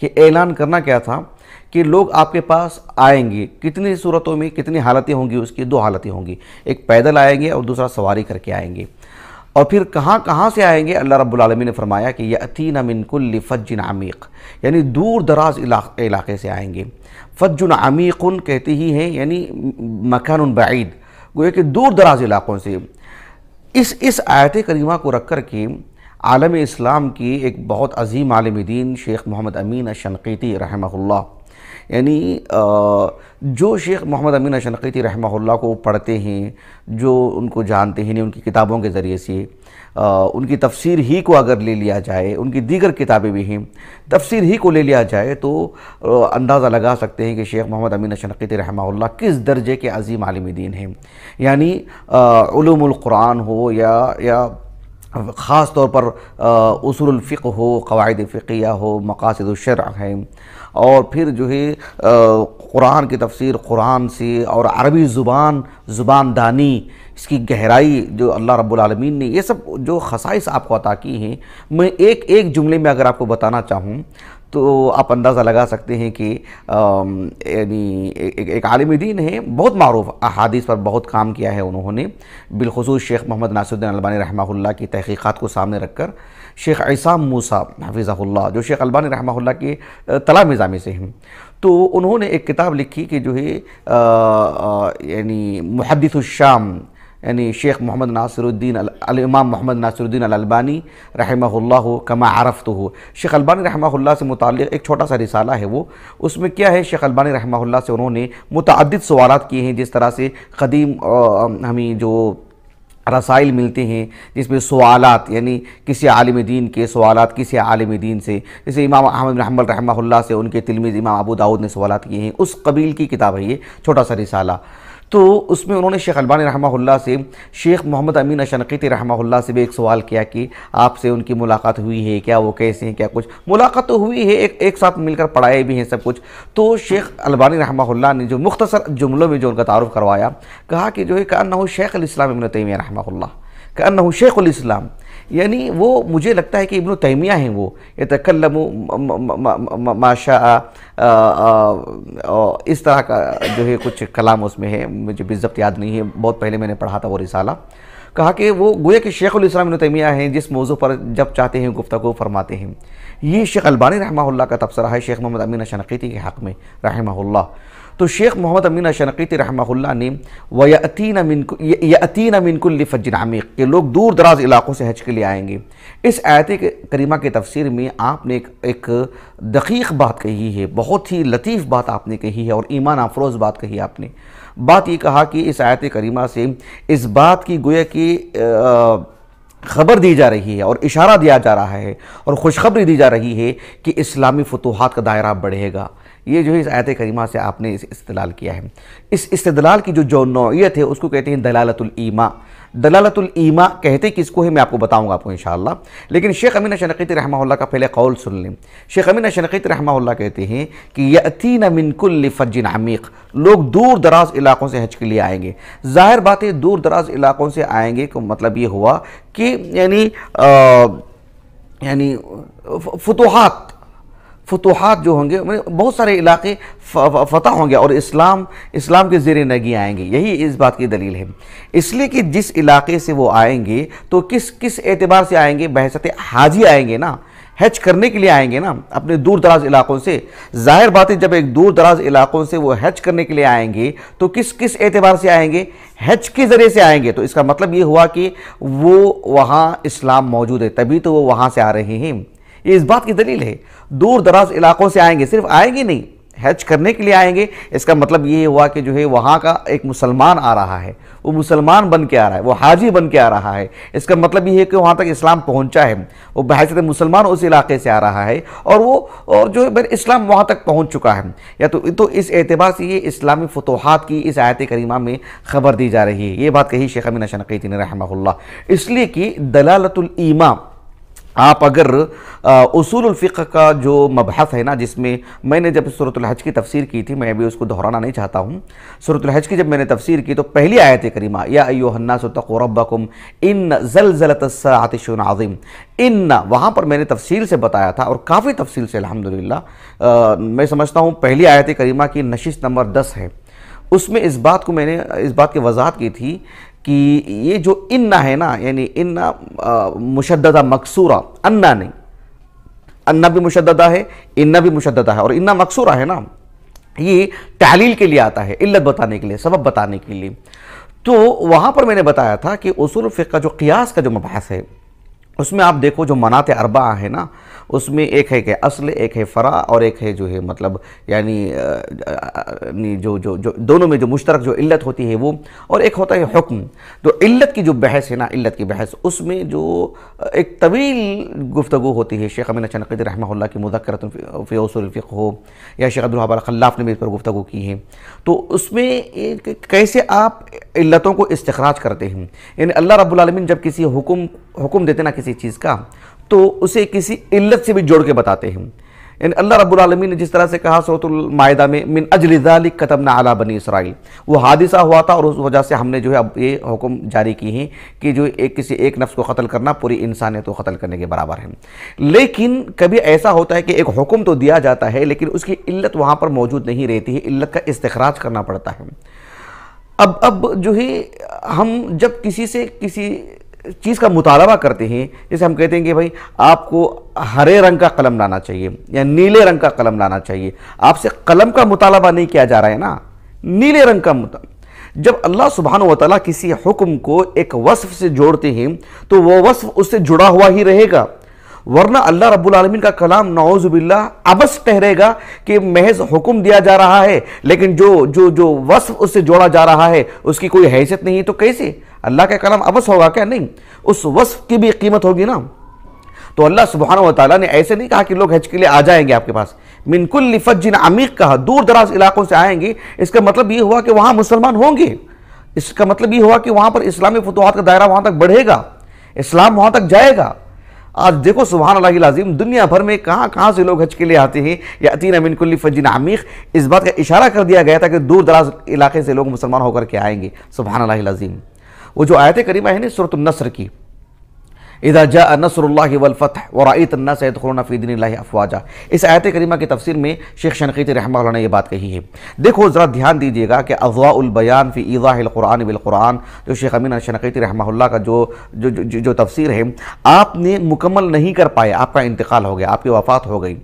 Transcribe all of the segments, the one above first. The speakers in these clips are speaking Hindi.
कि ऐलान करना क्या था कि लोग आपके पास आएंगे कितनी सूरतों में कितनी हालतें होंगी उसकी दो हालतें होंगी एक पैदल आएंगे और दूसरा सवारी करके आएंगे और फिर कहाँ कहाँ से आएंगे अल्लाह रब्बुल ने फरमाया कि यतीना मिनकुल फजन आमीक यानी दूर दराज इलाके इलाके से आएंगे आमीक उन कहते ही हैं यानी मकान बैद गोया कि दूर दराज इलाक़ों से इस इस आयत करीमा को रख कर के आलम इस्लाम की एक बहुत अजीम आलम दीन शेख मोहम्मद अमीन शनक़ीती रहमल्ला यानी जो शेख मोहम्मद अमीन शनक़ीती रहमल्ला को पढ़ते हैं जो उनको जानते हैं उनकी किताबों के ज़रिए से उनकी तफसीर ही को अगर ले लिया जाए उनकी दीगर किताबें भी हैं तफसीर ही को ले लिया जाए तो अंदाज़ा लगा सकते हैं कि शेख मोहम्मद अमीन शनक़ीत रहमा किस दर्जे के अजीम आलम दीन हैं यानी क़ुरान हो या या ख़ास तौर पर उसूलफ़िक हो कवायद फ़िकिया हो शर है और फिर जो है कुरान की तफसीर कुरान से और अरबी ज़ुबान ज़ुबान दानी इसकी गहराई जो अल्लाह रब्लमीन ने ये सब जो खसाइस आपको अता की हैं मैं एक एक जुमले में अगर आपको बताना चाहूँ तो आप अंदाज़ा लगा सकते हैं कि यानी एक, एक आलिम दीन है बहुत मरूफ अहादीस पर बहुत काम किया है उन्होंने बिलखसूस शेख मोहम्मद नासिरुद्दीन अलबानी रहमा की तहकीक़ात को सामने रखकर शेख ऐसा मूसा हाफिज़ा जो शेख अलबानी रहमा के तला मिज़ामी से हैं तो उन्होंने एक किताब लिखी कि जो है यानी मुहदस यानी शेख मोहम्मद नासरुद्दीन इमाम मोहम्मद नासरुद्दीन अलबानी रहमल्ला कमा आरफ़ हो शेख अलबानी रहमल्ला से मुतल एक छोटा सा रिसाला है वो उसमें क्या है शेख अलबानी रहमल्ला से उन्होंने मुतद सवाल किए हैं जिस तरह से कदीम हमें जो रसाइल मिलते हैं जिसमें सवालत यानी किसी आलम दीन के सवालत किसी आलम दीन से जैसे इमाम अहमद रहमल रहमल्ला से उनके तिलमीज़ इमाम अबू दाऊद ने सवालत किए हैं उस कबील की किताब है ये छोटा सा रिसाला तो उसमें उन्होंने शेख अलबानी रहा से शेख मोहम्मद अमीन शनकीती रहा से भी एक सवाल किया कि आपसे उनकी मुलाकात हुई है क्या वो कैसे हैं क्या कुछ मुलाकात तो हुई है एक एक साथ मिलकर पढ़ाए भी हैं सब कुछ तो शेख अलबानी रहा ने जो मुख्तसर जुमलों में जो उनका तारुफ करवाया कहा कि जो है कहा ना हो शेख इस्लाम इबन तैमिया कन्ना शेख उम यानी वो मुझे लगता है कि इब्न तैमिया हैं वो ये तकल्लम माशा इस तरह का जो है कुछ कलाम उसमें है मुझे बिजब्त याद नहीं है बहुत पहले मैंने पढ़ा था वो रिसाला कहा कि वो गोया कि शेख इस्लाम तैमिया हैं जिस मौजू पर जब चाहते हैं गुफ्तु फरमाते हैं ये शेख अलबानी रहमा का तबसरा है शेख मोहम्मद अमीन शनकीती के हक़ में रहमा तो शेख मोहम्मद अमीन शनकीत रहमल्ला ने वतीन अमीन यतीन अमीनकुल्ल आमीक के लोग दूर दराज इलाक़ों से हज के लिए आएंगे इस आयत करीमा के तफसीर में आपने एक, एक दकीक बात कही है बहुत ही लतीफ़ बात आपने कही है और ईमान अफरोज़ बात कही आपने बात ये कहा कि इस आयत करीमा से इस बात की गोया कि खबर दी जा रही है और इशारा दिया जा रहा है और खुशखबरी दी जा रही है कि इस्लामी फतूहत का दायरा बढ़ेगा ये जो है इस आयत करीमा से आपने इस इस्तलाल किया है इस इस्तलाल की जो जो नौीयत है उसको कहते हैं दलालतुलईमा दलालतुलईमा कहते किसको है मैं आपको बताऊंगा आपको इन लेकिन शेख अमीन शनक़ीत रहमा का पहले कौल सुन लें शेख अमीन शनक़ीत रहमा कहते हैं कि यतीन मिनकुल फजिन आमीक लोग दूर दराज इलाक़ों से हज के लिए आएंगे ज़ाहिर बात है दूर दराज इलाक़ों से आएंगे को मतलब ये हुआ कि यानी यानी फतूहत फतूहत जो होंगे मतलब बहुत सारे इलाके फतह होंगे और इस्लाम इस्लाम के ज़ेर नगी आएंगे यही इस बात की दलील है इसलिए कि जिस इलाके से वो आएंगे तो किस किस एतबार से आएंगे बहसत हाजी आएंगे ना हज करने के लिए आएंगे ना अपने दूर दराज इलाकों से जाहिर बात है जब एक दूर दराज इलाकों से वो हज करने के लिए आएंगे तो किस किस एतबार से आएंगे हज के ज़रिए से आएंगे तो इसका मतलब ये हुआ कि वो वहाँ इस्लाम मौजूद है तभी तो वो वहाँ से आ रहे हैं ये इस बात की दलील है दूर दराज इलाकों से आएंगे सिर्फ आएंगे नहीं हज करने के लिए आएंगे इसका मतलब ये हुआ कि जो है वहाँ का एक मुसलमान आ रहा है वो मुसलमान बन के आ रहा है वो हाजी बन के आ रहा है इसका मतलब ये है कि वहाँ तक इस्लाम पहुँचा है वो बहसत मुसलमान उस इलाके से आ रहा है और वो और जो है इस्लाम वहाँ तक पहुँच चुका है या तो तो इस एतबार से ये इस्लामी फतोहत की इस आयत करीमा में खबर दी जा रही है ये बात कही शेख अमीन शनकी ने इसलिए कि दलालतुल आप अगर उसूल का जो मबहस है ना जिसमें मैंने जब सूरत हज की तफसीर की थी मैं भी उसको दोहराना नहीं चाहता हूँ सूरत हज की जब मैंने तफसीर की तो पहली आयत करीमा या अयोहन्नासतरबकुम इन जलजलत आतिशन आज़िम इन वहाँ पर मैंने तफसील से बताया था और काफ़ी तफसील से अलहमदिल्ला मैं समझता हूँ पहली आयत करीमा की नशिश नंबर दस है उसमें इस बात को मैंने इस बात की वजाहत की थी कि ये जो इन्ना है ना यानी इन्ना मुशदा मकसूरा अन्ना नहीं अन्ना भी मुशदा है इन्ना भी मुशदा है और इन्ना मकसूरा है ना ये तहलील के लिए आता है इल्लत बताने के लिए सबब बताने के लिए तो वहाँ पर मैंने बताया था कि उसूल फ़िक का जो क़ियास का जो मबास है उसमें आप देखो जो मनाते अरबा है ना उसमें एक है कि असल एक है फ़रा और एक है जो है मतलब यानी जो जो जो दोनों में जो मुश्तरक जो इल्लत होती है वो और एक होता है हुक्म तो इल्लत की जो बहस है ना इल्लत की बहस उसमें जो एक तवील गुफ्तु होती है शेख अमीन चनकद रहमल्ला की मुजक्रतफ़िक हो या शेख अब्दुल खल्लाफ ने भी इस पर गुफ्तु की है तो उसमें कैसे आप इल्लतों को इस्तराज करते हैं यानी अल्लाह रब्लमिन जब किसी हुक्म हुक्म देते ना किसी किसी चीज़ का तो उसे किसी इल्लत से भी जोड़ के बताते हैं यानी अल्लाह रब्बुल रबालमीन ने जिस तरह से कहा सौतुलमायदा में मिन अजलिक कतमना आला बनी इसराइल वो हादिसा हुआ था और उस वजह से हमने जो है अब ये हुक्म जारी की है कि जो एक किसी एक नफ्स को कत्ल करना पूरी इंसानियत को कत्ल करने के बराबर है लेकिन कभी ऐसा होता है कि एक हुक्म तो दिया जाता है लेकिन उसकी इल्लत वहाँ पर मौजूद नहीं रहती है इल्लत का इस्तखराज करना पड़ता है अब अब जो है हम जब किसी से किसी चीज़ का मुतालबा करते हैं जैसे हम कहते हैं कि भाई आपको हरे रंग का कलम लाना चाहिए या नीले रंग का कलम लाना चाहिए आपसे कलम का मुतालबा नहीं किया जा रहा है ना नीले रंग का जब अल्लाह सुबहान वाली किसी हुक्म को एक वस्फ से जोड़ते हैं तो वह वस्फ उससे जुड़ा हुआ ही रहेगा वरना अल्लाह रब्बुल आलमीन का कलाम नौजुबिल्ला अबस ठहरेगा कि महज हुक्म दिया जा रहा है लेकिन जो जो जो वस्फ उससे जोड़ा जा रहा है उसकी कोई हैसियत नहीं है तो कैसे अल्लाह का कलाम अबस होगा क्या नहीं उस वस्फ की भी कीमत होगी ना तो अल्लाह सुबहान वाली ने ऐसे नहीं कहा कि लोग हज के लिए आ जाएंगे आपके पास मिनकुल लिफत जिन अमीक कहा दूर दराज इलाकों से आएंगे इसका मतलब ये हुआ कि वहाँ मुसलमान होंगे इसका मतलब ये हुआ कि वहाँ पर इस्लामी फतवाहत का दायरा वहाँ तक बढ़ेगा इस्लाम वहाँ तक जाएगा आज देखो सुबहान लाजिम दुनिया भर में कहाँ कहाँ से लोग हज के लिए आते हैं या अतीन अमिनकुल्ली फजीन आमीख इस बात का इशारा कर दिया गया था कि दूर दराज इलाके से लोग मुसलमान होकर के आएंगे सुबहान लाजिम वो जो आयत करीमा है ना सुरतुलनसर की इधर जा नसर वलफ़त वराइत अन्ना सैद खुरना फ़ीदिन अफवाजा इस आयत करीमा की तफसर में शेख शनखीत रहमा ने यह बात कही है देखो ज़रा ध्यान दीजिएगा कि अजवाबयान फ़ी ईज़ाक़ुरान बिलकुरान जो शेख अमीन शनखीत रहमा का जो जो जो, जो, है आपने मुकम्मल नहीं कर पाए आपका इंतकाल हो गया आपकी वफ़ात हो गई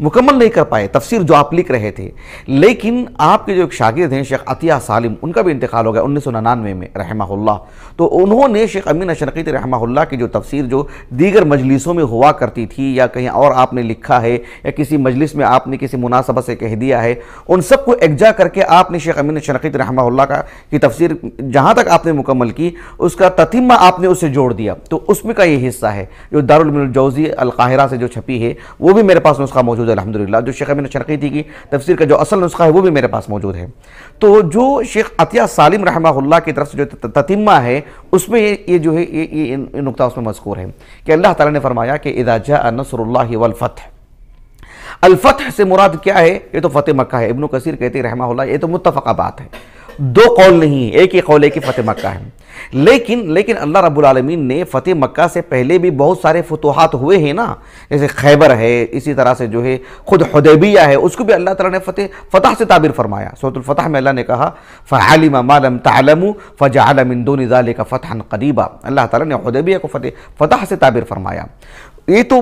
मुकम्मल नहीं कर पाए तफसीर जो आप लिख रहे थे लेकिन आपके जो एक शागिर्द हैं शेख अतिया सालिम उनका भी इंतकाल हो गया उन्नीस सौ निन्यानवे में रहमा तो उन्होंने शेख अमीन अशरक़ी रहमा की जो तफसीर जो दीगर मजलिसों में हुआ करती थी या कहीं और आपने लिखा है या किसी मजलिस में आपने किसी मुनासबा से कह दिया है उन सबको एकजा करके आपने शेख अमीन अशरक़ी रहमा का की तफसीर जहाँ तक आपने मुकम्मल की उसका ततिमा आपने उसे जोड़ दिया तो उसमें का ये हिस्सा है जो दारुलजौज़ी अलकाहरा से जो छपी है वो भी मेरे पास नुस्खा मौजूद है अलहमदिल्ला जो शेख अमीन थी की तफसर का जो असल नुस्खा है वो भी मेरे पास मौजूद है तो जो शेख अतिया सालिम रहा की तरफ से जो ततिमा है उसमें ये जो है ये, ये नुकता उसमें मजकूर है कि अल्लाह ताला ने फरमाया कि इदाजा नसरुल्ला वलफ़त अलफ़त से मुराद क्या है ये तो फ़तेह मक्का है इब्न कसीर कहते रहमा ये तो मुतफ़ा बात है दो कौल नहीं है एक ही कौल है कि फ़तेह मक्का है लेकिन लेकिन अल्लाह रब्बुल आलमीन ने फ़तेह मक्का से पहले भी बहुत सारे फतूहत हुए हैं ना जैसे खैबर है इसी तरह से जो है खुद हदैबिया है उसको भी अल्लाह ताला ने फ़तेह फ़तह से ताबिर फरमाया सूरतफ़तह में अल्लाह ने कहा फ़ालिम मालम तलमु फ़जालमिंदोनज़ाल का फ़तहन करीबा अल्लाह ताला ने हदैबिया को फ़तेह फ़तह से ताबिर फरमाया ये तो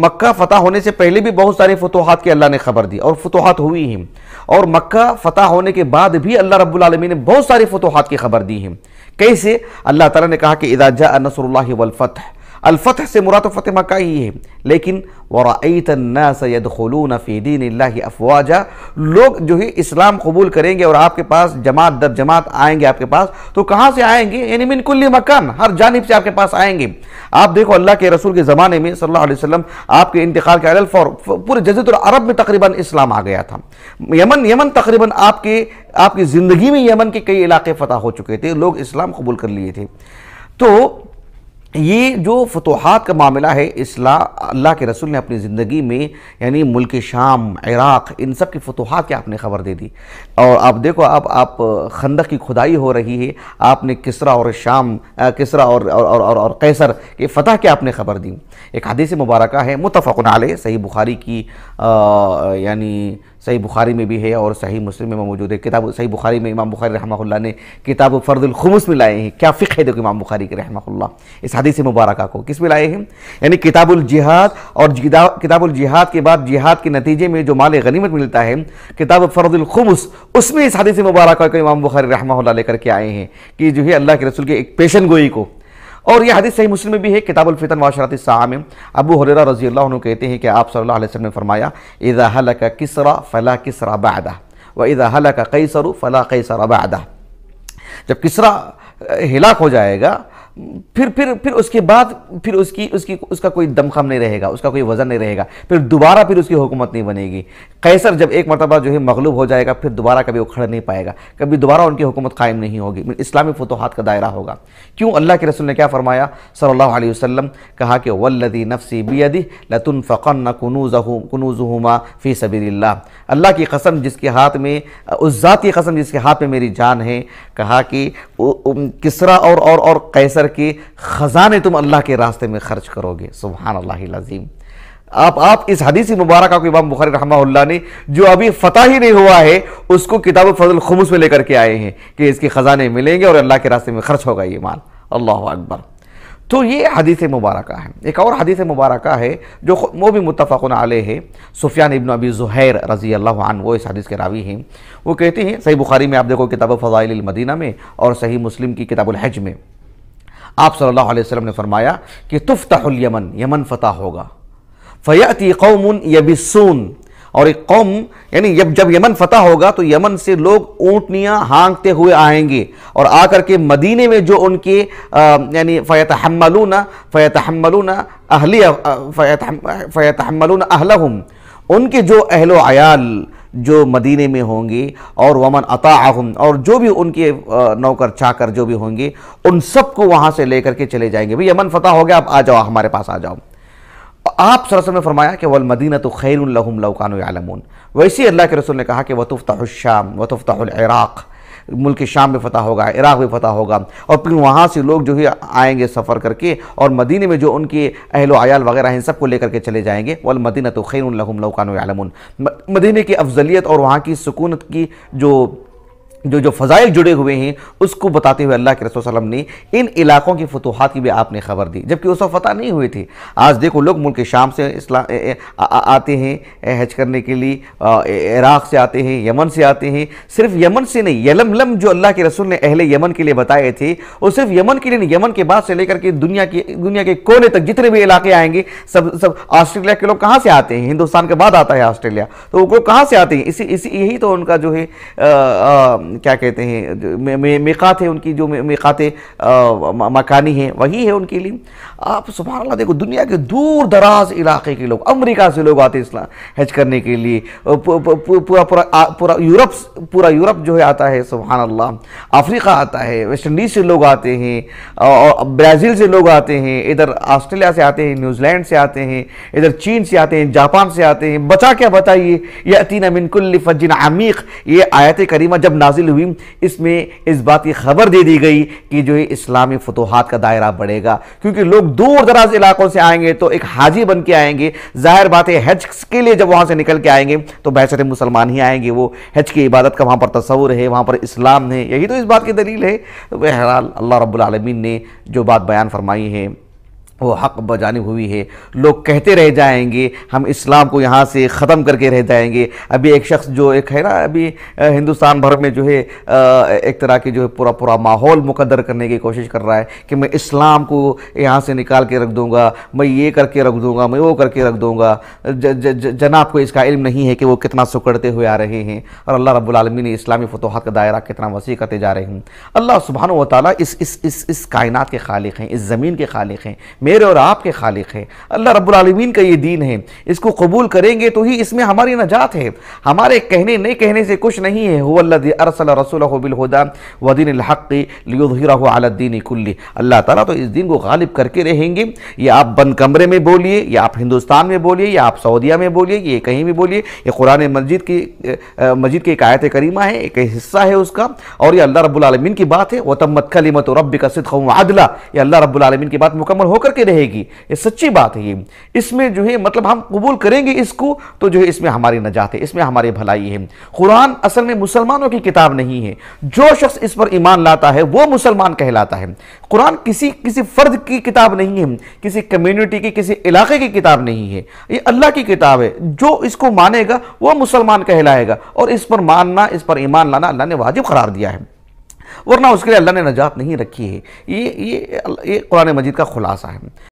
मक्का फतह होने से पहले भी बहुत सारे फतोहत की अल्लाह ने खबर दी और फतोहत हुई हैं और मक्का फतह होने के बाद भी अल्लाह रब्बुल रबालमी ने बहुत सारे फतोहत की खबर दी हैं कैसे अल्लाह ताला ने कहा कि इदाजा नसरुल्लाह है अलफ़तह से मुराद फ़तह मक्का ही है लेकिन वरातनासदलून फ़ीदीन अफवाजा लोग जो है इस्लाम कबूल करेंगे और आपके पास जमात दर जमात आएँगे आपके पास तो कहाँ से आएँगे यानी मिनकुल्ली मकान हर जानब से आपके पास आएंगे आप देखो अल्लाह के रसूल के ज़माने में सल्लल्लाहु अलैहि आपके इंतकाल के और पूरे जजर अरब में तकरीबन इस्लाम आ गया था यमन यमन तकरीबन आपके आपकी ज़िंदगी में यमन के कई इलाके फतः हो चुके थे लोग इस्लाम कबूल कर लिए थे तो ये जो फतूहत का मामला है इसला अल्लाह के रसूल ने अपनी ज़िंदगी में यानी मुल्क शाम इराक़ इन सब की फतूहत की आपने ख़बर दे दी और आप देखो अब आप, आप खंदक की खुदाई हो रही है आपने किसरा और शाम किसरा और और और, और, और कैसर के फ़तह की आपने ख़बर दी एक हदीसी मुबारक है मुतफ़न आल सही बुखारी की यानी सही बुखारी में भी है और सही मुस्लिम में मौजूद है किताब सही बुखारी में इमाम बुखारी रहमा ने किताब फ़र्दुलखमस में लाए हैं क्या फ़िक है देखो इमाम बुखारी के रहमा इस हदीस मुबारक को किस में लाए हैं यानी किताबुल जिहाद और किताबुल जिहाद के बाद जिहाद के नतीजे में जो माल गनीमत मिलता है किताब फ़र्दुलखमस उसमें इस से मुबारक को इमाम बुखारी रहमा लेकर के आए हैं कि जो है अल्लाह के रसूल के एक पेशन गोई को और यह हदीस सही मुस्लिम में भी है किताबुल फितन वाशरत साम अबू हुरैरा रजी अल्लाह कहते हैं कि आप सल्लल्लाहु अलैहि वसल्लम ने फरमाया इज़ा हलक किसरा फला किसरा बादा व इज़ा हलक कैसरु फला कैसरा बादा जब किसरा हिलाक हो जाएगा फिर फिर फिर उसके बाद फिर उसकी उसकी उसका कोई दमखम नहीं रहेगा उसका कोई वज़न नहीं रहेगा फिर दोबारा फिर उसकी हुकूमत नहीं बनेगी कैसर जब एक मरतबा जो है मगलूब हो जाएगा फिर दोबारा कभी वो नहीं पाएगा कभी दोबारा उनकी हुकूमत कायम नहीं होगी इस्लामी फतोहत का दायरा होगा क्यों अल्लाह के रसूल ने क्या फ़रमाया सल्लल्लाहु अलैहि कहा कि वल्लदी नफसी बियदी लतुन फ़क़न कनूज़हुमा फ़ी सबी अल्लाह की कसम जिसके हाथ में उस ज़ात की कसम जिसके हाथ में मेरी जान है कहा कि किसरा और और कैसर करके ख़जाने तुम अल्लाह के रास्ते में खर्च करोगे सुबहान अल्लाह लाजीम आप आप इस हदीसी मुबारक को इमाम बुखारी रहमा ने जो अभी फतह ही नहीं हुआ है उसको किताब फजल खमूस में लेकर के आए हैं कि इसके ख़जाने मिलेंगे और अल्लाह के रास्ते में खर्च होगा ये माल अल्लाह अकबर तो ये हदीस मुबारक है एक और हदीस मुबारक है जो वो भी मुतफ़न आल है सुफियान इबन अबी ज़ुहैर रज़ी अल्लाह आन वो इस हदीस के रावी हैं वो कहते हैं सही बुखारी में आप देखो किताब फ़ज़ाइल मदीना में और सही मुस्लिम की किताबुल हज में आप सल्लल्लाहु अलैहि वसल्लम ने फरमाया कि तुफ्तहुल यमन यमन फतह होगा फ़याति कौम यबिसून और एक कौम यानी जब जब यमन फतह होगा तो यमन से लोग ऊँटनियाँ हाँकते हुए आएंगे और आकर के मदीने में जो उनके यानी फ़ैत हमलूना फ़ैत हमलूना अहली फ़ैत फ़ैत हमलूना अहलहम उनके जो अहलो आयाल जो मदीने में होंगे और वमन अताहम और जो भी उनके नौकर चाकर जो भी होंगे उन सबको वहाँ से लेकर के चले जाएंगे भाई यमन फतह हो गया आप आ जाओ हमारे पास आ जाओ आप सरसम में फरमाया कि वल मदीना तो खैर लहुम लौकान आलमून वैसे अल्लाह के रसूल ने कहा कि वतुफ़्ताशाम वतुफ़्ताइराक़ मुल्क शाम में फ़तह होगा इराक़ में फ़तह होगा और फिर वहाँ से लोग जो है आएंगे सफ़र करके और मदीने में जो उनके अहलो आयाल वगैरह इन सबको लेकर के चले जाएंगे वाल मदीना तो खैर लहुम लौकान आलमन मदीने की अफजलियत और वहाँ की सुकूनत की जो जो जो फ़जाइल जुड़े हुए हैं उसको बताते हुए अल्लाह के रसूल सल्लम ने इन इलाक़ों की फतूहत की भी आपने खबर दी जबकि उस वक्त फ़तह नहीं हुई थी आज देखो लोग मुल्क शाम से इस्ला आ, आ, आते हैं हज करने के लिए इराक़ से आते हैं यमन से आते हैं सिर्फ यमन से नहीं यलम लम जो अल्लाह के रसूल ने अहले यमन के लिए बताए थे वो सिर्फ यमन के लिए नहीं यमन के बाद से लेकर के दुनिया के दुनिया के कोने तक जितने भी इलाके आएंगे सब सब ऑस्ट्रेलिया के लोग कहाँ से आते हैं हिंदुस्तान के बाद आता है ऑस्ट्रेलिया तो वो लोग कहाँ से आते हैं इसी इसी यही तो उनका जो है क्या कहते हैं मेकात है उनकी जो मेकात मकानी है वही है उनके लिए आप सुबह अल्लाह देखो दुनिया के दूर दराज इलाके के लोग अमेरिका से लोग आते हैं हज करने के लिए पूरा पूरा यूरोप पूरा यूरोप जो है आता है सुबहान अल्लाह अफ्रीका आता है वेस्ट इंडीज़ से लोग आते हैं और ब्राज़ील से लोग आते हैं इधर ऑस्ट्रेलिया से आते हैं न्यूजीलैंड से आते हैं इधर चीन से आते हैं जापान से आते हैं बचा क्या बताइए ये अतीना मिनकुल्ल आमीख आमीक ये आयत करीमा जब नाज नाजिल हुई इसमें इस बात की खबर दे दी गई कि जो है इस्लामी फतूहत का दायरा बढ़ेगा क्योंकि लोग दूर दराज इलाकों से आएंगे तो एक हाजी बन के आएंगे जाहिर बात है हज के लिए जब वहाँ से निकल के आएंगे तो बहसत मुसलमान ही आएंगे वो हज की इबादत का वहाँ पर तस्वुर है वहाँ पर इस्लाम है यही तो इस बात की दलील है तो बहरहाल अल्लाह रब्लमीन ने जो बात बयान फरमाई है वो हक बजानी हुई है लोग कहते रह जाएंगे हम इस्लाम को यहाँ से ख़त्म करके रह जाएंगे अभी एक शख्स जो एक है ना अभी हिंदुस्तान भर में जो है एक तरह की जो है पूरा पूरा माहौल मुकदर करने की कोशिश कर रहा है कि मैं इस्लाम को यहाँ से निकाल के रख दूँगा मैं ये करके रख दूँगा मैं वो करके रख दूँगा जनाब को इसका इल्म नहीं है कि वो कितना सुकड़ते हुए आ रहे हैं और अल्लाह रब्लमी ने इस्लामी फतोहत का दायरा कितना वसी करते जा रहे हैं अल्लाह सुबहान व इस इस इस कायनात के खालिक हैं इस ज़मीन के खालिक हैं मेरे और आपके खालिक हैं अल्लाह रब्लमीन का ये दीन है इसको कबूल करेंगे तो ही इसमें हमारी नजात है हमारे कहने नहीं कहने से कुछ नहीं है हो अल्लाह अरसल रसोल बिलहुदा वदीन हक़ीन कुल्ली अल्लाह ताला तो इस दिन को गालिब करके रहेंगे या आप बंद कमरे में बोलिए या आप हिंदुस्तान में बोलिए या आप सऊदिया में बोलिए ये कहीं भी बोलिए ये कुरान मस्जिद की मस्जिद की एक आयत करीमा है एक हिस्सा है उसका और ये अल्लाह रब्लमीन की बात है वतम्मत कलीमत रब का सिद्ध अदला ये अल्लाह रब्लमीन की बात मुकम्मल होकर करके रहेगी ये सच्ची बात है ये इसमें जो है मतलब हम कबूल करेंगे इसको तो जो है इसमें हमारी नजात है इसमें हमारी भलाई है कुरान असल में मुसलमानों की किताब नहीं है जो शख्स इस पर ईमान लाता है वो मुसलमान कहलाता है कुरान किसी किसी फर्द की किताब नहीं है किसी कम्युनिटी की किसी इलाके की किताब नहीं है ये अल्लाह की किताब है जो इसको मानेगा वह मुसलमान कहलाएगा और इस पर मानना इस पर ईमान लाना अल्लाह ने वाजिब करार दिया है वरना उसके लिए अल्लाह ने नजात नहीं रखी है ये ये ये कुरान मजीद का खुलासा है